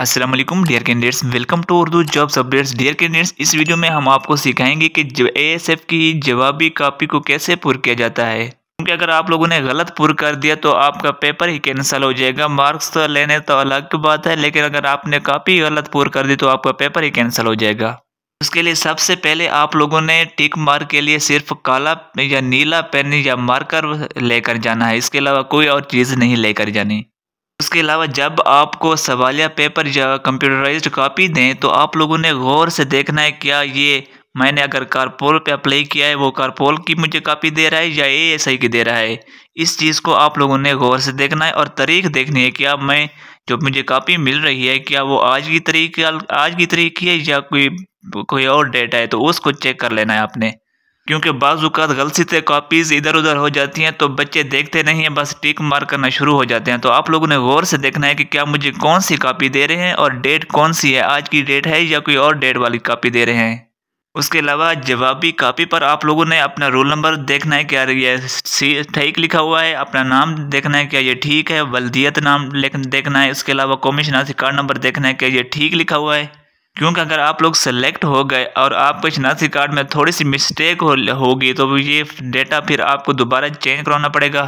Aslam dear candidates welcome to Urdu jobs updates dear candidates इस video में हम आपको सिखाएंगे कि एएसएफ की जवाबी कापी को कैसे पुर किया जाता है क्योंकि अगर आप लोगों ने गलत पुर कर दिया तो आपका पेपर ही कैंसिल हो जाएगा मार्क्स तो लेने तो अलग बात है लेकिन अगर आपने कापी गलत पुर कर दी तो आपका पेपर ही कैंसिल हो जाएगा उसके लिए सबसे पहले आप लोगों ने टिक मार्क के लिए सिर्फ काला या नीला पेन या मार्कर लेकर जाना है इसके अलावा कोई और चीज़ नहीं लेकर जानी उसके अलावा जब आपको सवालिया पेपर या कंप्यूटराइज्ड कॉपी दें तो आप लोगों ने गौर से देखना है क्या ये मैंने अगर कारपोल पे अप्लाई किया है वो कारपोल की मुझे कॉपी दे रहा है या ए एस आई की दे रहा है इस चीज़ को आप लोगों ने गौर से देखना है और तारीख देखनी है क्या मैं जो मुझे कॉपी मिल रही है क्या वो आज की तरीक़ आज की तरीक की है या कोई कोई और डेट है तो उसको चेक कर लेना है आपने क्योंकि बाज़ात गलती से कापीज़ इधर उधर हो जाती हैं तो बच्चे देखते नहीं हैं बस टिक मार करना शुरू हो जाते हैं तो आप लोगों ने गौर से देखना है कि क्या मुझे कौन सी कापी दे रहे हैं और डेट कौन सी है आज की डेट है या कोई और डेट वाली कापी दे रहे हैं उसके अलावा जवाबी कापी पर आप लोगों ने अपना रोल नंबर देखना है क्या ये सी ठीक लिखा हुआ है अपना नाम देखना है क्या ये ठीक है वल्दियत नाम देखना है उसके अलावा कॉमिशनासी कार्ड नंबर देखना है क्या ये ठीक लिखा हुआ है क्योंकि अगर आप लोग सेलेक्ट हो गए और आपके शनाख्ती कार्ड में थोड़ी सी मिस्टेक हो होगी तो ये डेटा फिर आपको दोबारा चेंज करवाना पड़ेगा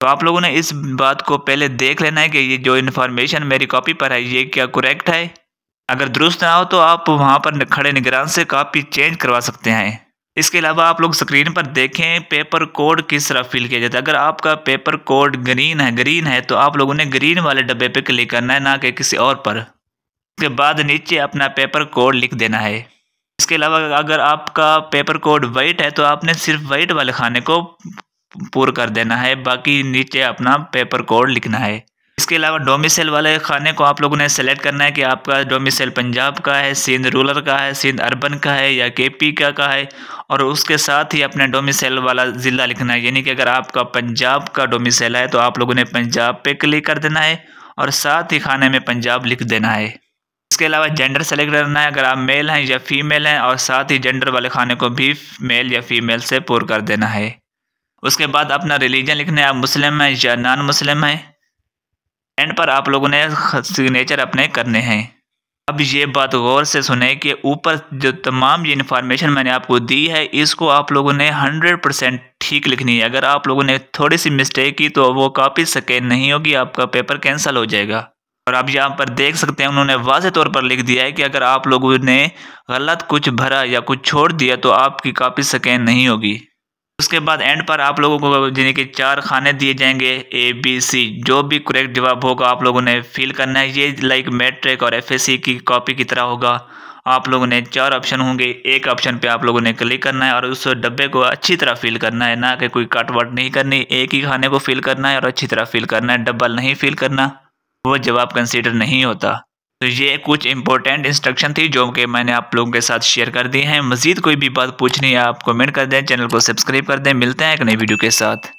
तो आप लोगों ने इस बात को पहले देख लेना है कि ये जो इन्फॉर्मेशन मेरी कॉपी पर है ये क्या करेक्ट है अगर दुरुस्त ना हो तो आप वहाँ पर खड़े निगरान से कापी चेंज करवा सकते हैं इसके अलावा आप लोग स्क्रीन पर देखें पेपर कोड किस तरह फिल किया जाता है अगर आपका पेपर कोड ग्रीन है ग्रीन है तो आप लोगों ने ग्रीन वाले डब्बे पे क्लिक करना है ना कि किसी और पर उसके बाद नीचे अपना पेपर कोड लिख देना है इसके अलावा अगर आपका पेपर कोड वाइट है तो आपने सिर्फ वाइट वाले खाने को पूर कर देना है बाकी नीचे अपना पेपर कोड लिखना है इसके अलावा डोमिसल वाले खाने को आप लोगों ने सेलेक्ट करना है कि आपका डोमिसल पंजाब का है सिंध रूरल का है सिंध अर्बन का है या के पी का का है और उसके साथ ही अपने डोमिसल वाला ज़िला लिखना है यानी कि अगर आपका पंजाब का डोमिसल है तो आप लोगों ने पंजाब पे क्लिक कर देना है और साथ ही खाने में पंजाब लिख देना है इसके अलावा जेंडर सेलेक्ट करना है अगर आप मेल हैं या फीमेल हैं और साथ ही जेंडर वाले खाने को भी मेल या फीमेल से पूर कर देना है उसके बाद अपना रिलीजन लिखना है आप मुस्लिम हैं या नॉन मुस्लिम हैं एंड पर आप लोगों ने सिग्नेचर अपने करने हैं अब ये बात गौर से सुने कि ऊपर जो तमाम ये इन्फॉर्मेशन मैंने आपको दी है इसको आप लोगों ने हंड्रेड परसेंट ठीक लिखनी है अगर आप लोगों ने थोड़ी सी मिस्टेक की तो वो कापी सके नहीं होगी आपका पेपर कैंसिल हो जाएगा और आप यहाँ पर देख सकते हैं उन्होंने वाज तौर पर लिख दिया है कि अगर आप लोगों ने गलत कुछ भरा या कुछ छोड़ दिया तो आपकी कापी स्कैन नहीं होगी उसके बाद एंड पर आप लोगों को यानी कि चार खाने दिए जाएंगे ए बी सी जो भी करेक्ट जवाब होगा आप लोगों ने फिल करना है ये लाइक मेट्रिक और एफ की कॉपी की तरह होगा आप लोगों ने चार ऑप्शन होंगे एक ऑप्शन पे आप लोगों ने क्लिक करना है और उस डब्बे को अच्छी तरह फिल करना है ना कि कोई काट नहीं करनी एक ही खाने को फिल करना है और अच्छी तरह फिल करना है डब्बल नहीं फिल करना वो जवाब कंसीडर नहीं होता तो ये कुछ इंपॉर्टेंट इंस्ट्रक्शन थी जो कि मैंने आप लोगों के साथ शेयर कर दी हैं मज़ीद कोई भी बात पूछनी है आप कमेंट कर दें चैनल को सब्सक्राइब कर दें मिलते हैं एक नई वीडियो के साथ